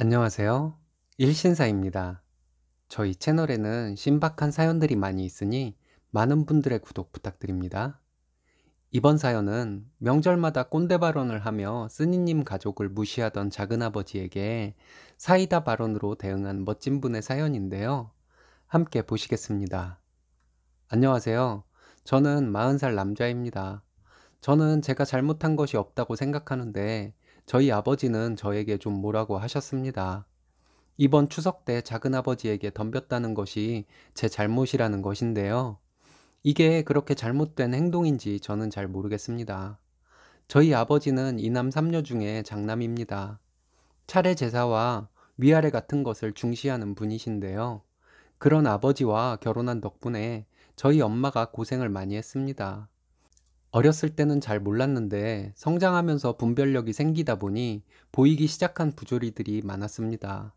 안녕하세요. 일신사입니다. 저희 채널에는 신박한 사연들이 많이 있으니 많은 분들의 구독 부탁드립니다. 이번 사연은 명절마다 꼰대 발언을 하며 스니님 가족을 무시하던 작은아버지에게 사이다 발언으로 대응한 멋진 분의 사연인데요. 함께 보시겠습니다. 안녕하세요. 저는 40살 남자입니다. 저는 제가 잘못한 것이 없다고 생각하는데 저희 아버지는 저에게 좀 뭐라고 하셨습니다. 이번 추석 때 작은아버지에게 덤볐다는 것이 제 잘못이라는 것인데요. 이게 그렇게 잘못된 행동인지 저는 잘 모르겠습니다. 저희 아버지는 이남 삼녀 중에 장남입니다. 차례 제사와 위아래 같은 것을 중시하는 분이신데요. 그런 아버지와 결혼한 덕분에 저희 엄마가 고생을 많이 했습니다. 어렸을 때는 잘 몰랐는데 성장하면서 분별력이 생기다 보니 보이기 시작한 부조리들이 많았습니다.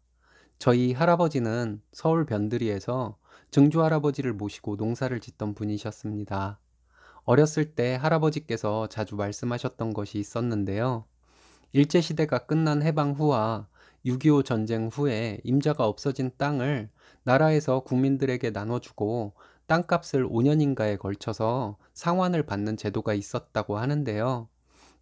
저희 할아버지는 서울 변두리에서 증조 할아버지를 모시고 농사를 짓던 분이셨습니다. 어렸을 때 할아버지께서 자주 말씀하셨던 것이 있었는데요. 일제시대가 끝난 해방 후와 6.25 전쟁 후에 임자가 없어진 땅을 나라에서 국민들에게 나눠주고 땅값을 5년인가에 걸쳐서 상환을 받는 제도가 있었다고 하는데요.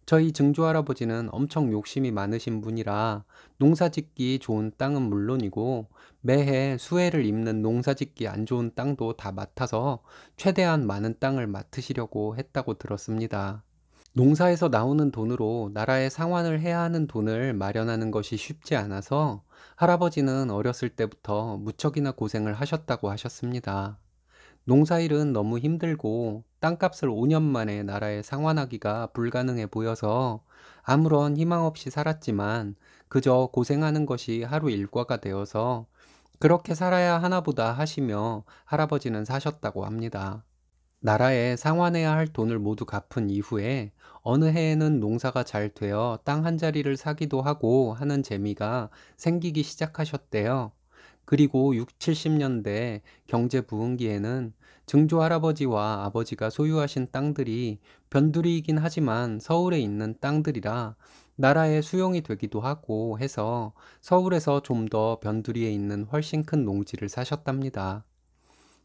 저희 증조할아버지는 엄청 욕심이 많으신 분이라 농사짓기 좋은 땅은 물론이고 매해 수해를 입는 농사짓기 안 좋은 땅도 다 맡아서 최대한 많은 땅을 맡으시려고 했다고 들었습니다. 농사에서 나오는 돈으로 나라의 상환을 해야 하는 돈을 마련하는 것이 쉽지 않아서 할아버지는 어렸을 때부터 무척이나 고생을 하셨다고 하셨습니다. 농사일은 너무 힘들고 땅값을 5년 만에 나라에 상환하기가 불가능해 보여서 아무런 희망 없이 살았지만 그저 고생하는 것이 하루 일과가 되어서 그렇게 살아야 하나보다 하시며 할아버지는 사셨다고 합니다. 나라에 상환해야 할 돈을 모두 갚은 이후에 어느 해에는 농사가 잘 되어 땅 한 자리를 사기도 하고 하는 재미가 생기기 시작하셨대요. 그리고 6, 70년대 경제 부흥기에는 증조 할아버지와 아버지가 소유하신 땅들이 변두리이긴 하지만 서울에 있는 땅들이라 나라의 수용이 되기도 하고 해서 서울에서 좀 더 변두리에 있는 훨씬 큰 농지를 사셨답니다.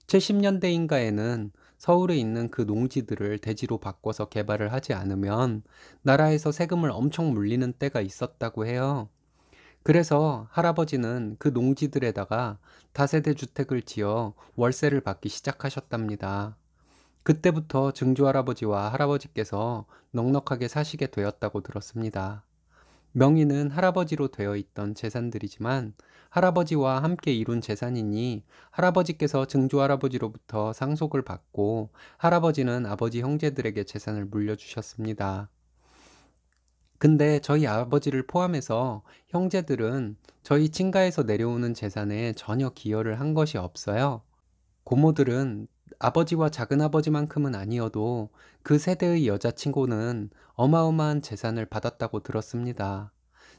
70년대인가에는 서울에 있는 그 농지들을 대지로 바꿔서 개발을 하지 않으면 나라에서 세금을 엄청 물리는 때가 있었다고 해요. 그래서 할아버지는 그 농지들에다가 다세대 주택을 지어 월세를 받기 시작하셨답니다. 그때부터 증조할아버지와 할아버지께서 넉넉하게 사시게 되었다고 들었습니다. 명의는 할아버지로 되어 있던 재산들이지만 할아버지와 함께 이룬 재산이니 할아버지께서 증조할아버지로부터 상속을 받고 할아버지는 아버지 형제들에게 재산을 물려주셨습니다. 근데 저희 아버지를 포함해서 형제들은 저희 친가에서 내려오는 재산에 전혀 기여를 한 것이 없어요. 고모들은 아버지와 작은아버지만큼은 아니어도 그 세대의 여자친구는 어마어마한 재산을 받았다고 들었습니다.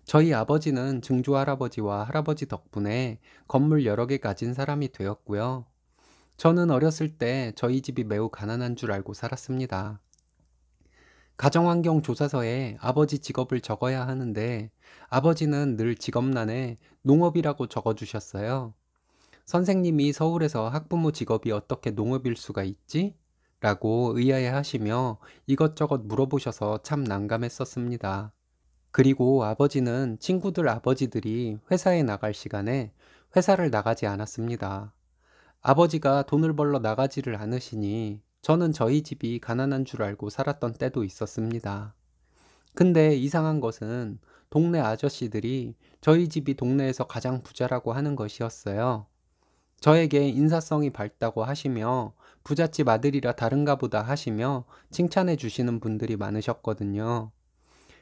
저희 아버지는 증조할아버지와 할아버지 덕분에 건물 여러 개 가진 사람이 되었고요. 저는 어렸을 때 저희 집이 매우 가난한 줄 알고 살았습니다. 가정환경 조사서에 아버지 직업을 적어야 하는데 아버지는 늘 직업란에 농업이라고 적어주셨어요. 선생님이 서울에서 학부모 직업이 어떻게 농업일 수가 있지? 라고 의아해 하시며 이것저것 물어보셔서 참 난감했었습니다. 그리고 아버지는 친구들 아버지들이 회사에 나갈 시간에 회사를 나가지 않았습니다. 아버지가 돈을 벌러 나가지를 않으시니 저는 저희 집이 가난한 줄 알고 살았던 때도 있었습니다. 근데 이상한 것은 동네 아저씨들이 저희 집이 동네에서 가장 부자라고 하는 것이었어요. 저에게 인사성이 밝다고 하시며 부잣집 아들이라 다른가 보다 하시며 칭찬해 주시는 분들이 많으셨거든요.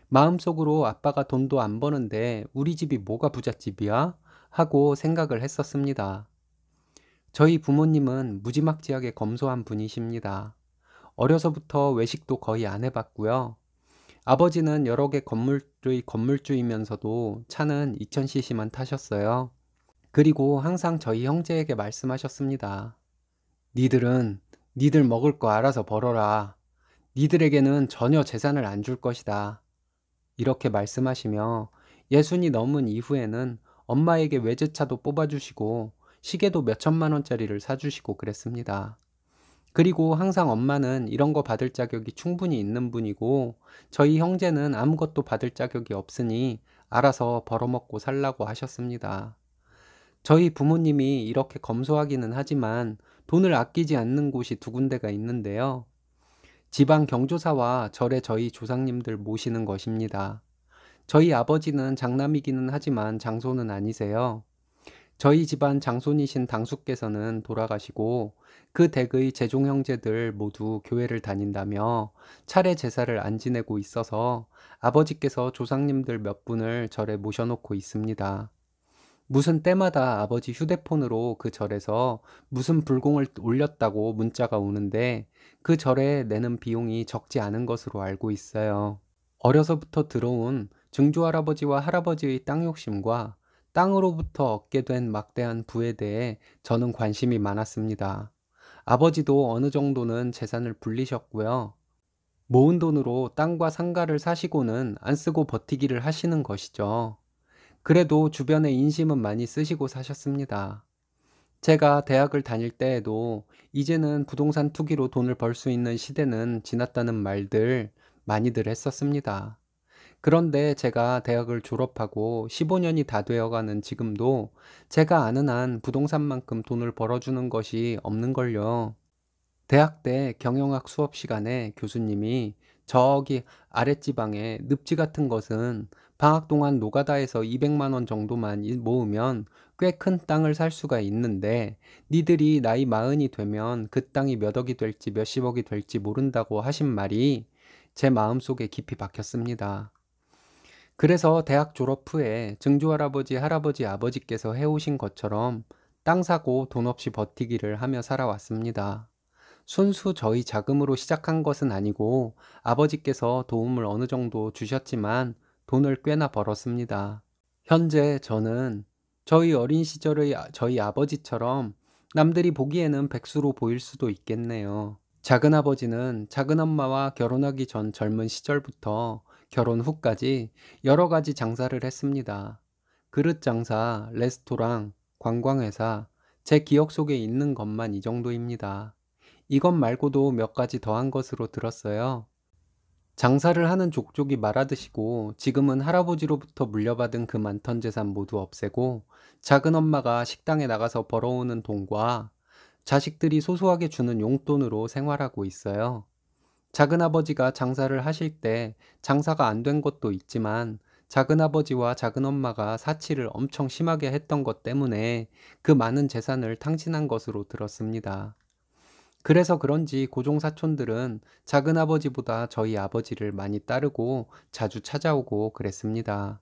마음속으로 아빠가 돈도 안 버는데 우리 집이 뭐가 부잣집이야? 하고 생각을 했었습니다. 저희 부모님은 무지막지하게 검소한 분이십니다. 어려서부터 외식도 거의 안 해봤고요. 아버지는 여러 개 건물주의 건물주이면서도 차는 2000cc만 타셨어요. 그리고 항상 저희 형제에게 말씀하셨습니다. 니들은 니들 먹을 거 알아서 벌어라. 니들에게는 전혀 재산을 안 줄 것이다. 이렇게 말씀하시며 예순이 넘은 이후에는 엄마에게 외제차도 뽑아주시고 시계도 몇 천만 원짜리를 사주시고 그랬습니다. 그리고 항상 엄마는 이런 거 받을 자격이 충분히 있는 분이고 저희 형제는 아무것도 받을 자격이 없으니 알아서 벌어먹고 살라고 하셨습니다. 저희 부모님이 이렇게 검소하기는 하지만 돈을 아끼지 않는 곳이 두 군데가 있는데요. 지방 경조사와 절에 저희 조상님들 모시는 것입니다. 저희 아버지는 장남이기는 하지만 장소는 아니세요. 저희 집안 장손이신 당숙께서는 돌아가시고 그 댁의 재종 형제들 모두 교회를 다닌다며 차례 제사를 안 지내고 있어서 아버지께서 조상님들 몇 분을 절에 모셔놓고 있습니다. 무슨 때마다 아버지 휴대폰으로 그 절에서 무슨 불공을 올렸다고 문자가 오는데 그 절에 내는 비용이 적지 않은 것으로 알고 있어요. 어려서부터 들어온 증조할아버지와 할아버지의 땅 욕심과 땅으로부터 얻게 된 막대한 부에 대해 저는 관심이 많았습니다. 아버지도 어느 정도는 재산을 불리셨고요. 모은 돈으로 땅과 상가를 사시고는 안 쓰고 버티기를 하시는 것이죠. 그래도 주변에 인심은 많이 쓰시고 사셨습니다. 제가 대학을 다닐 때에도 이제는 부동산 투기로 돈을 벌 수 있는 시대는 지났다는 말들 많이들 했었습니다. 그런데 제가 대학을 졸업하고 15년이 다 되어가는 지금도 제가 아는 한 부동산만큼 돈을 벌어주는 것이 없는걸요. 대학 때 경영학 수업 시간에 교수님이 저기 아랫지방에 늪지 같은 것은 방학 동안 노가다에서 200만원 정도만 모으면 꽤 큰 땅을 살 수가 있는데 니들이 나이 마흔이 되면 그 땅이 몇 억이 될지 몇십억이 될지 모른다고 하신 말이 제 마음속에 깊이 박혔습니다. 그래서 대학 졸업 후에 증조할아버지, 할아버지, 아버지께서 해오신 것처럼 땅 사고 돈 없이 버티기를 하며 살아왔습니다. 순수 저희 자금으로 시작한 것은 아니고 아버지께서 도움을 어느 정도 주셨지만 돈을 꽤나 벌었습니다. 현재 저는 저희 어린 시절의 아, 저희 아버지처럼 남들이 보기에는 백수로 보일 수도 있겠네요. 작은아버지는 작은엄마와 결혼하기 전 젊은 시절부터 결혼 후까지 여러 가지 장사를 했습니다. 그릇 장사, 레스토랑, 관광회사, 제 기억 속에 있는 것만 이 정도입니다. 이것 말고도 몇 가지 더 한 것으로 들었어요. 장사를 하는 족족이 말하듯이고 지금은 할아버지로부터 물려받은 그 많던 재산 모두 없애고 작은 엄마가 식당에 나가서 벌어오는 돈과 자식들이 소소하게 주는 용돈으로 생활하고 있어요. 작은아버지가 장사를 하실 때 장사가 안 된 것도 있지만 작은아버지와 작은엄마가 사치를 엄청 심하게 했던 것 때문에 그 많은 재산을 탕진한 것으로 들었습니다. 그래서 그런지 고종사촌들은 작은아버지보다 저희 아버지를 많이 따르고 자주 찾아오고 그랬습니다.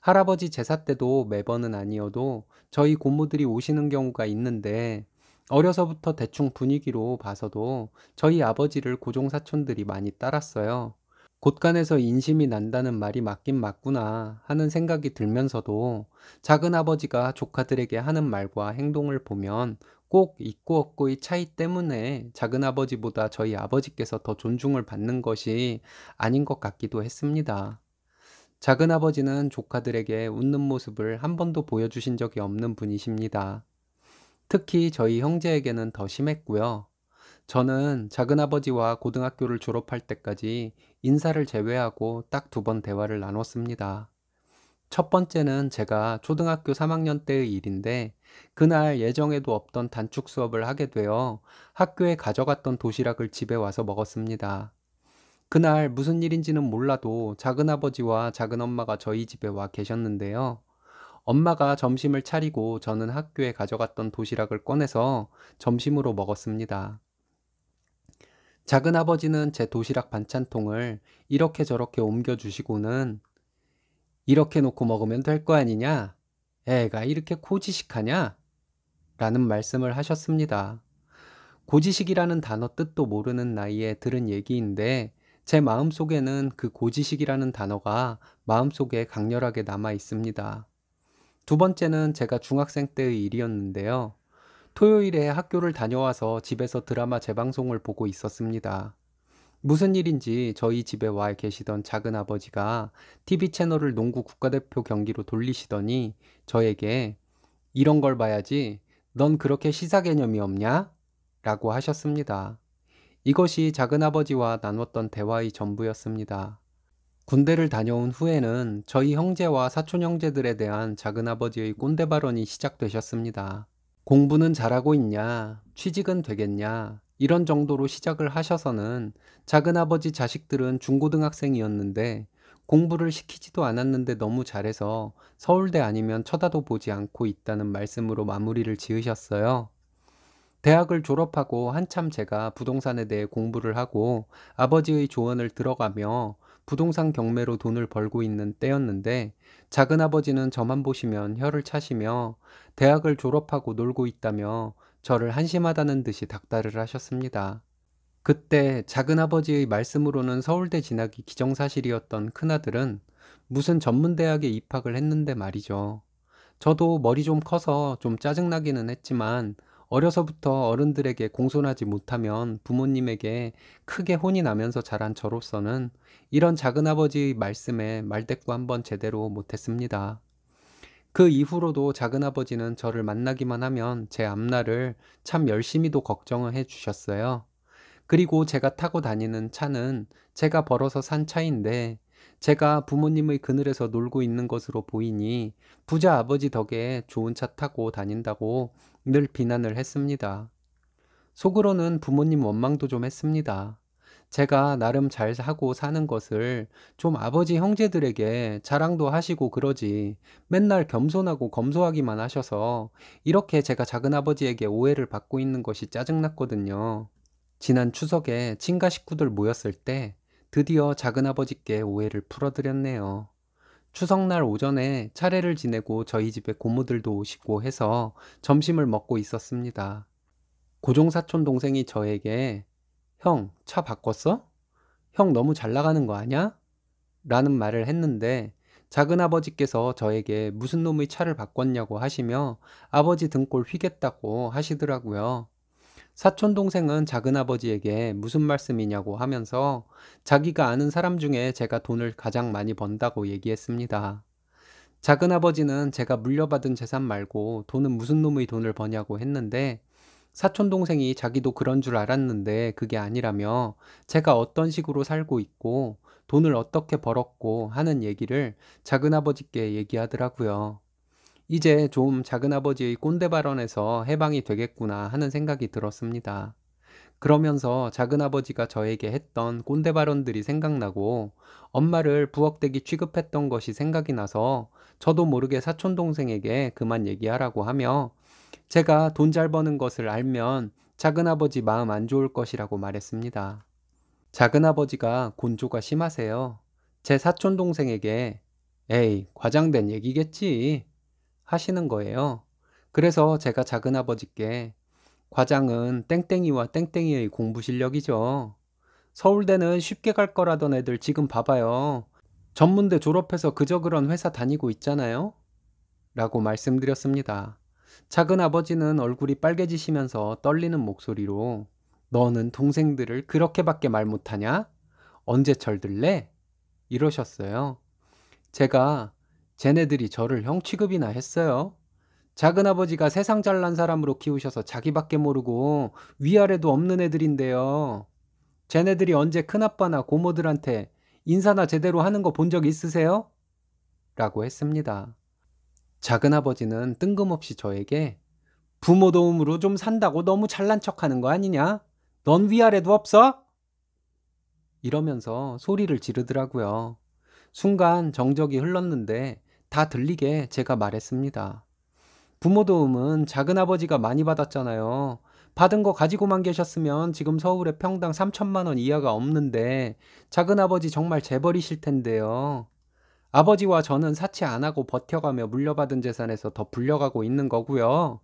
할아버지 제사 때도 매번은 아니어도 저희 고모들이 오시는 경우가 있는데 어려서부터 대충 분위기로 봐서도 저희 아버지를 고종 사촌들이 많이 따랐어요. 곳간에서 인심이 난다는 말이 맞긴 맞구나 하는 생각이 들면서도 작은 아버지가 조카들에게 하는 말과 행동을 보면 꼭 있고 없고의 차이 때문에 작은 아버지보다 저희 아버지께서 더 존중을 받는 것이 아닌 것 같기도 했습니다. 작은 아버지는 조카들에게 웃는 모습을 한 번도 보여주신 적이 없는 분이십니다. 특히 저희 형제에게는 더 심했고요. 저는 작은아버지와 고등학교를 졸업할 때까지 인사를 제외하고 딱 두 번 대화를 나눴습니다. 첫 번째는 제가 초등학교 3학년 때의 일인데 그날 예정에도 없던 단축 수업을 하게 되어 학교에 가져갔던 도시락을 집에 와서 먹었습니다. 그날 무슨 일인지는 몰라도 작은아버지와 작은엄마가 저희 집에 와 계셨는데요. 엄마가 점심을 차리고 저는 학교에 가져갔던 도시락을 꺼내서 점심으로 먹었습니다. 작은 아버지는 제 도시락 반찬통을 이렇게 저렇게 옮겨주시고는 이렇게 놓고 먹으면 될 거 아니냐? 애가 이렇게 고지식하냐? 라는 말씀을 하셨습니다. 고지식이라는 단어 뜻도 모르는 나이에 들은 얘기인데 제 마음속에는 그 고지식이라는 단어가 마음속에 강렬하게 남아 있습니다. 두 번째는 제가 중학생 때의 일이었는데요. 토요일에 학교를 다녀와서 집에서 드라마 재방송을 보고 있었습니다. 무슨 일인지 저희 집에 와 계시던 작은 아버지가 TV 채널을 농구 국가대표 경기로 돌리시더니 저에게 이런 걸 봐야지 넌 그렇게 시사 개념이 없냐? 라고 하셨습니다. 이것이 작은 아버지와 나눴던 대화의 전부였습니다. 군대를 다녀온 후에는 저희 형제와 사촌 형제들에 대한 작은아버지의 꼰대 발언이 시작되셨습니다. 공부는 잘하고 있냐, 취직은 되겠냐, 이런 정도로 시작을 하셔서는 작은아버지 자식들은 중고등학생이었는데 공부를 시키지도 않았는데 너무 잘해서 서울대 아니면 쳐다도 보지 않고 있다는 말씀으로 마무리를 지으셨어요. 대학을 졸업하고 한참 제가 부동산에 대해 공부를 하고 아버지의 조언을 들어가며 부동산 경매로 돈을 벌고 있는 때였는데 작은아버지는 저만 보시면 혀를 차시며 대학을 졸업하고 놀고 있다며 저를 한심하다는 듯이 닥달을 하셨습니다. 그때 작은아버지의 말씀으로는 서울대 진학이 기정사실이었던 큰아들은 무슨 전문대학에 입학을 했는데 말이죠. 저도 머리 좀 커서 좀 짜증나기는 했지만 어려서부터 어른들에게 공손하지 못하면 부모님에게 크게 혼이 나면서 자란 저로서는 이런 작은아버지 의 말씀에 말대꾸 한번 제대로 못했습니다. 그 이후로도 작은아버지는 저를 만나기만 하면 제 앞날을 참 열심히도 걱정을 해 주셨어요. 그리고 제가 타고 다니는 차는 제가 벌어서 산 차인데 제가 부모님의 그늘에서 놀고 있는 것으로 보이니 부자 아버지 덕에 좋은 차 타고 다닌다고 늘 비난을 했습니다. 속으로는 부모님 원망도 좀 했습니다. 제가 나름 잘 하고 사는 것을 좀 아버지 형제들에게 자랑도 하시고 그러지 맨날 겸손하고 검소하기만 하셔서 이렇게 제가 작은아버지에게 오해를 받고 있는 것이 짜증났거든요. 지난 추석에 친가 식구들 모였을 때 드디어 작은아버지께 오해를 풀어드렸네요. 추석날 오전에 차례를 지내고 저희 집에 고모들도 오시고 해서 점심을 먹고 있었습니다. 고종사촌 동생이 저에게 형, 차 바꿨어? 형 너무 잘 나가는 거 아냐? 라는 말을 했는데 작은아버지께서 저에게 무슨 놈의 차를 바꿨냐고 하시며 아버지 등골 휘겠다고 하시더라고요. 사촌 동생은 작은아버지에게 무슨 말씀이냐고 하면서 자기가 아는 사람 중에 제가 돈을 가장 많이 번다고 얘기했습니다. 작은아버지는 제가 물려받은 재산 말고 돈은 무슨 놈의 돈을 버냐고 했는데 사촌 동생이 자기도 그런 줄 알았는데 그게 아니라며 제가 어떤 식으로 살고 있고 돈을 어떻게 벌었고 하는 얘기를 작은아버지께 얘기하더라고요. 이제 좀 작은아버지의 꼰대 발언에서 해방이 되겠구나 하는 생각이 들었습니다. 그러면서 작은아버지가 저에게 했던 꼰대 발언들이 생각나고 엄마를 부엌대기 취급했던 것이 생각이 나서 저도 모르게 사촌동생에게 그만 얘기하라고 하며 제가 돈 잘 버는 것을 알면 작은아버지 마음 안 좋을 것이라고 말했습니다. 작은아버지가 곤조가 심하세요. 제 사촌동생에게 에이, 과장된 얘기겠지. 하시는 거예요. 그래서 제가 작은아버지께 과장은 땡땡이와 땡땡이의 공부 실력이죠. 서울대는 쉽게 갈 거라던 애들 지금 봐봐요. 전문대 졸업해서 그저 그런 회사 다니고 있잖아요. 라고 말씀드렸습니다. 작은 아버지는 얼굴이 빨개지시면서 떨리는 목소리로 너는 동생들을 그렇게밖에 말 못하냐? 언제 철들래? 이러셨어요. 제가 쟤네들이 저를 형 취급이나 했어요. 작은아버지가 세상 잘난 사람으로 키우셔서 자기밖에 모르고 위아래도 없는 애들인데요. 쟤네들이 언제 큰아빠나 고모들한테 인사나 제대로 하는 거 본 적 있으세요? 라고 했습니다. 작은아버지는 뜬금없이 저에게 부모 도움으로 좀 산다고 너무 잘난 척 하는 거 아니냐? 넌 위아래도 없어? 이러면서 소리를 지르더라고요. 순간 정적이 흘렀는데 다 들리게 제가 말했습니다. 부모 도움은 작은아버지가 많이 받았잖아요. 받은 거 가지고만 계셨으면 지금 서울에 평당 3천만 원 이하가 없는데 작은아버지 정말 재벌이실 텐데요. 아버지와 저는 사치 안 하고 버텨가며 물려받은 재산에서 더 불려가고 있는 거고요.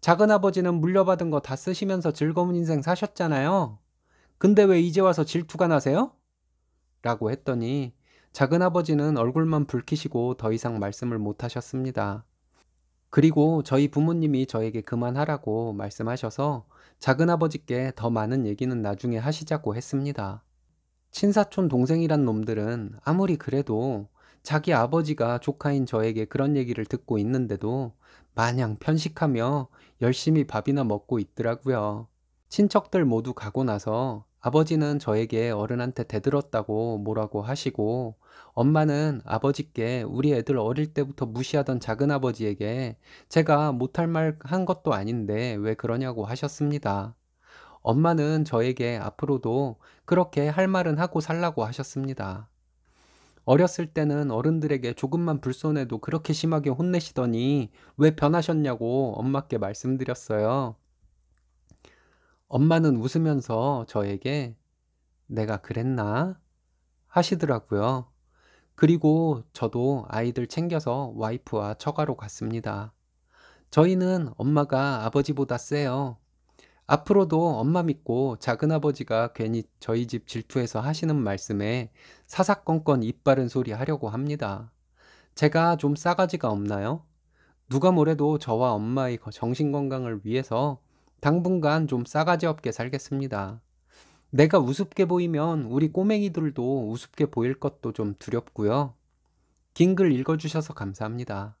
작은아버지는 물려받은 거 다 쓰시면서 즐거운 인생 사셨잖아요. 근데 왜 이제 와서 질투가 나세요? 라고 했더니 작은아버지는 얼굴만 붉히시고 더 이상 말씀을 못하셨습니다. 그리고 저희 부모님이 저에게 그만하라고 말씀하셔서 작은아버지께 더 많은 얘기는 나중에 하시자고 했습니다. 친사촌 동생이란 놈들은 아무리 그래도 자기 아버지가 조카인 저에게 그런 얘기를 듣고 있는데도 마냥 편식하며 열심히 밥이나 먹고 있더라고요. 친척들 모두 가고 나서 아버지는 저에게 어른한테 대들었다고 뭐라고 하시고 엄마는 아버지께 우리 애들 어릴 때부터 무시하던 작은아버지에게 제가 못할 말 한 것도 아닌데 왜 그러냐고 하셨습니다. 엄마는 저에게 앞으로도 그렇게 할 말은 하고 살라고 하셨습니다. 어렸을 때는 어른들에게 조금만 불손해도 그렇게 심하게 혼내시더니 왜 변하셨냐고 엄마께 말씀드렸어요. 엄마는 웃으면서 저에게 내가 그랬나? 하시더라고요. 그리고 저도 아이들 챙겨서 와이프와 처가로 갔습니다. 저희는 엄마가 아버지보다 세요. 앞으로도 엄마 믿고 작은아버지가 괜히 저희 집 질투해서 하시는 말씀에 사사건건 입 바른 소리 하려고 합니다. 제가 좀 싸가지가 없나요? 누가 뭐래도 저와 엄마의 정신건강을 위해서 당분간 좀 싸가지 없게 살겠습니다. 내가 우습게 보이면 우리 꼬맹이들도 우습게 보일 것도 좀 두렵고요. 긴 글 읽어주셔서 감사합니다.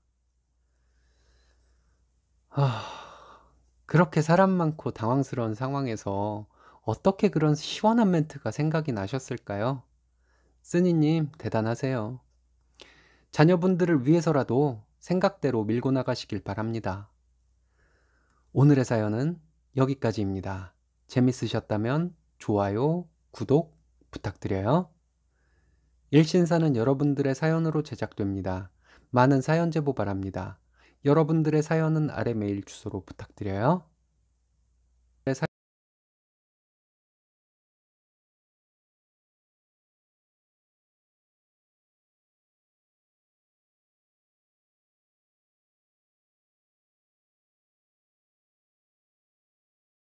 아, 그렇게 사람 많고 당황스러운 상황에서 어떻게 그런 시원한 멘트가 생각이 나셨을까요? 쓰니님, 대단하세요. 자녀분들을 위해서라도 생각대로 밀고 나가시길 바랍니다. 오늘의 사연은 여기까지입니다. 재밌으셨다면 좋아요, 구독 부탁드려요. 일신사는 여러분들의 사연으로 제작됩니다. 많은 사연 제보 바랍니다. 여러분들의 사연은 아래 메일 주소로 부탁드려요.